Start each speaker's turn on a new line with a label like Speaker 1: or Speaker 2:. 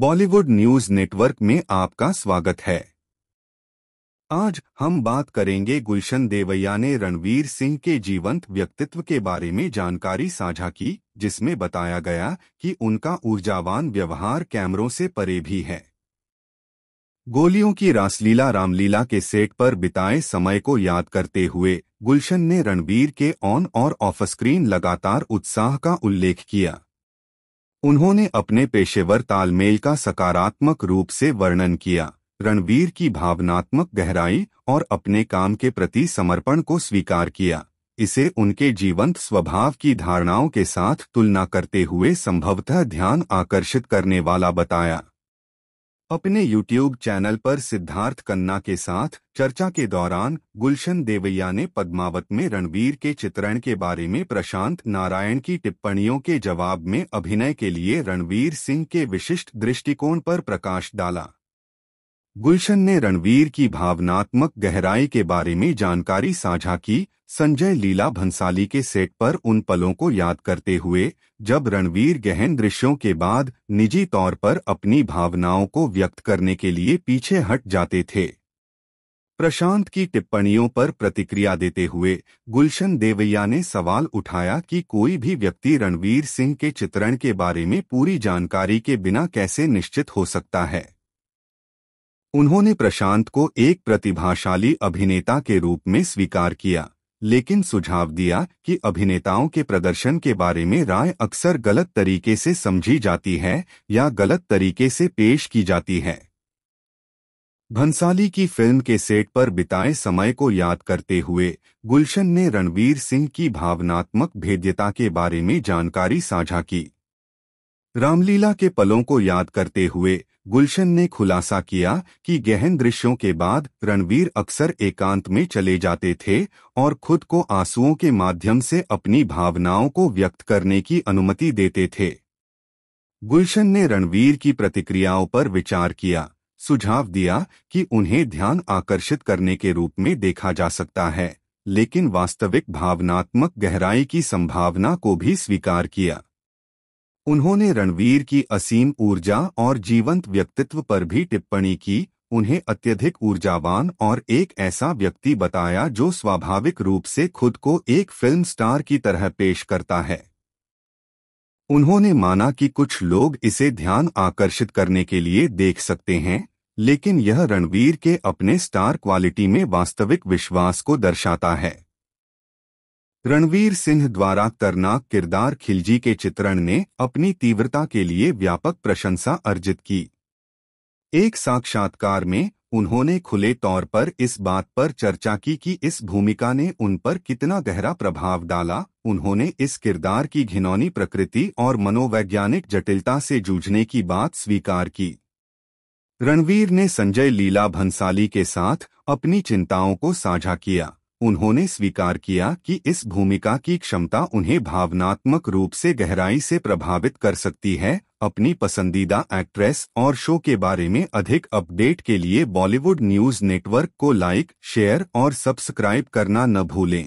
Speaker 1: Bollywood news network में आपका स्वागत है आज हम बात करेंगे गुलशन देवैया ने रणवीर सिंह के जीवंत व्यक्तित्व के बारे में जानकारी साझा की जिसमें बताया गया कि उनका ऊर्जावान व्यवहार कैमरों से परे भी है गोलियों की रासलीला रामलीला के सेट पर बिताए समय को याद करते हुए गुलशन ने रणवीर के ऑन और ऑफ स्क्रीन लगातार उत्साह का उल्लेख किया उन्होंने अपने पेशेवर तालमेल का सकारात्मक रूप से वर्णन किया रणवीर की भावनात्मक गहराई और अपने काम के प्रति समर्पण को स्वीकार किया इसे उनके जीवंत स्वभाव की धारणाओं के साथ तुलना करते हुए संभवतः ध्यान आकर्षित करने वाला बताया अपने YouTube चैनल पर सिद्धार्थ कन्ना के साथ चर्चा के दौरान गुलशन देवैया ने पद्मावत में रणवीर के चित्रण के बारे में प्रशांत नारायण की टिप्पणियों के जवाब में अभिनय के लिए रणवीर सिंह के विशिष्ट दृष्टिकोण पर प्रकाश डाला गुलशन ने रणवीर की भावनात्मक गहराई के बारे में जानकारी साझा की संजय लीला भंसाली के सेट पर उन पलों को याद करते हुए जब रणवीर गहन दृश्यों के बाद निजी तौर पर अपनी भावनाओं को व्यक्त करने के लिए पीछे हट जाते थे प्रशांत की टिप्पणियों पर प्रतिक्रिया देते हुए गुलशन देवैया ने सवाल उठाया कि कोई भी व्यक्ति रणवीर सिंह के चित्रण के बारे में पूरी जानकारी के बिना कैसे निश्चित हो सकता है उन्होंने प्रशांत को एक प्रतिभाशाली अभिनेता के रूप में स्वीकार किया लेकिन सुझाव दिया कि अभिनेताओं के प्रदर्शन के बारे में राय अक्सर गलत तरीके से समझी जाती है या गलत तरीके से पेश की जाती है भंसाली की फिल्म के सेट पर बिताए समय को याद करते हुए गुलशन ने रणवीर सिंह की भावनात्मक भेद्यता के बारे में जानकारी साझा की रामलीला के पलों को याद करते हुए गुलशन ने खुलासा किया कि गहन दृश्यों के बाद रणवीर अक्सर एकांत में चले जाते थे और खुद को आंसुओं के माध्यम से अपनी भावनाओं को व्यक्त करने की अनुमति देते थे गुलशन ने रणवीर की प्रतिक्रियाओं पर विचार किया सुझाव दिया कि उन्हें ध्यान आकर्षित करने के रूप में देखा जा सकता है लेकिन वास्तविक भावनात्मक गहराई की संभावना को भी स्वीकार किया उन्होंने रणवीर की असीम ऊर्जा और जीवंत व्यक्तित्व पर भी टिप्पणी की उन्हें अत्यधिक ऊर्जावान और एक ऐसा व्यक्ति बताया जो स्वाभाविक रूप से खुद को एक फिल्म स्टार की तरह पेश करता है उन्होंने माना कि कुछ लोग इसे ध्यान आकर्षित करने के लिए देख सकते हैं लेकिन यह रणवीर के अपने स्टार क्वालिटी में वास्तविक विश्वास को दर्शाता है रणवीर सिंह द्वारा तरनाक किरदार खिलजी के चित्रण ने अपनी तीव्रता के लिए व्यापक प्रशंसा अर्जित की एक साक्षात्कार में उन्होंने खुले तौर पर इस बात पर चर्चा की कि इस भूमिका ने उन पर कितना गहरा प्रभाव डाला उन्होंने इस किरदार की घिनौनी प्रकृति और मनोवैज्ञानिक जटिलता से जूझने की बात स्वीकार की रणवीर ने संजय लीला भंसाली के साथ अपनी चिंताओं को साझा किया उन्होंने स्वीकार किया कि इस भूमिका की क्षमता उन्हें भावनात्मक रूप से गहराई से प्रभावित कर सकती है अपनी पसंदीदा एक्ट्रेस और शो के बारे में अधिक अपडेट के लिए बॉलीवुड न्यूज़ नेटवर्क को लाइक शेयर और सब्सक्राइब करना न भूलें